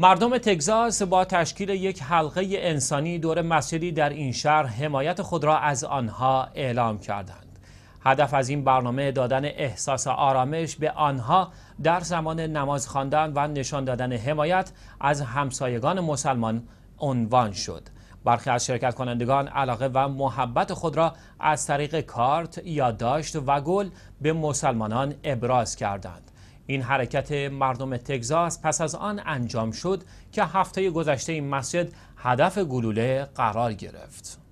مردم تگزاس با تشکیل یک حلقه انسانی دور مسجدی در این شهر حمایت خود را از آنها اعلام کردند. هدف از این برنامه دادن احساس آرامش به آنها در زمان نماز خواندن و نشان دادن حمایت از همسایگان مسلمان عنوان شد. برخی از شرکت کنندگان علاقه و محبت خود را از طریق کارت، یادداشت و گل به مسلمانان ابراز کردند. این حرکت مردم تگزاس پس از آن انجام شد که هفته گذشته این مسجد هدف گلوله قرار گرفت.